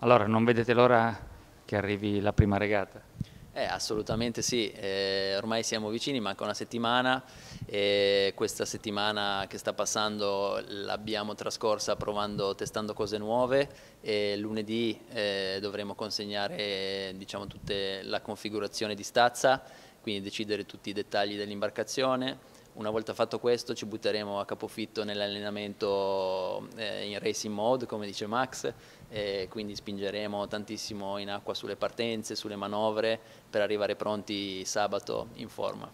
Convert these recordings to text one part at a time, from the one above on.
Allora, non vedete l'ora che arrivi la prima regata? Eh, assolutamente sì, eh, ormai siamo vicini, manca una settimana e questa settimana che sta passando l'abbiamo trascorsa provando, testando cose nuove e lunedì eh, dovremo consegnare diciamo, tutta la configurazione di stazza, quindi decidere tutti i dettagli dell'imbarcazione, una volta fatto questo ci butteremo a capofitto nell'allenamento eh, in racing mode come dice Max e quindi spingeremo tantissimo in acqua sulle partenze, sulle manovre per arrivare pronti sabato in forma.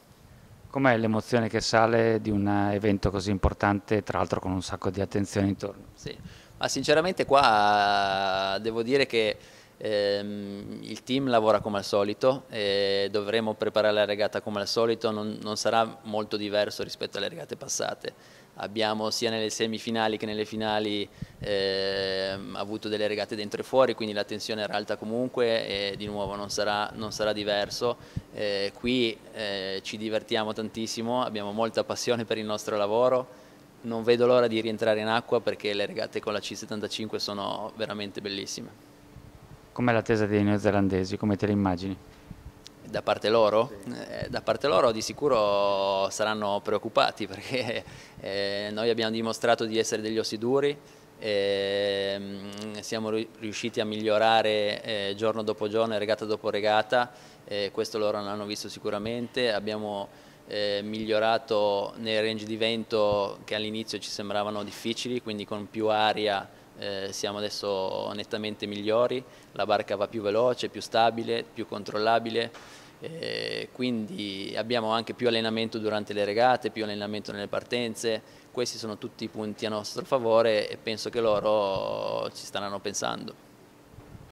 Com'è l'emozione che sale di un evento così importante, tra l'altro con un sacco di attenzione intorno? Sì, ma sinceramente qua devo dire che Ehm, il team lavora come al solito, dovremo preparare la regata come al solito, non, non, sarà molto diverso rispetto alle regate passate. Abbiamo sia nelle semifinali che nelle finali eh, avuto delle regate dentro e fuori, quindi la tensione era alta comunque e di nuovo non sarà, non sarà diverso. Eh, qui eh, ci divertiamo tantissimo, abbiamo molta passione per il nostro lavoro. Non vedo l'ora di rientrare in acqua perché le regate con la C75 sono veramente bellissime. Com'è l'attesa dei neozelandesi? Come te le immagini? Da parte loro? Sì. Eh, da parte loro di sicuro saranno preoccupati perché eh, noi abbiamo dimostrato di essere degli ossi duri, eh, siamo riusciti a migliorare eh, giorno dopo giorno, regata dopo regata, questo loro non l'hanno visto sicuramente, abbiamo eh, migliorato nei range di vento che all'inizio ci sembravano difficili, quindi con più aria eh, siamo adesso nettamente migliori, la barca va più veloce, più stabile, più controllabile, eh, quindi abbiamo anche più allenamento durante le regate, più allenamento nelle partenze, questi sono tutti i punti a nostro favore e penso che loro ci staranno pensando.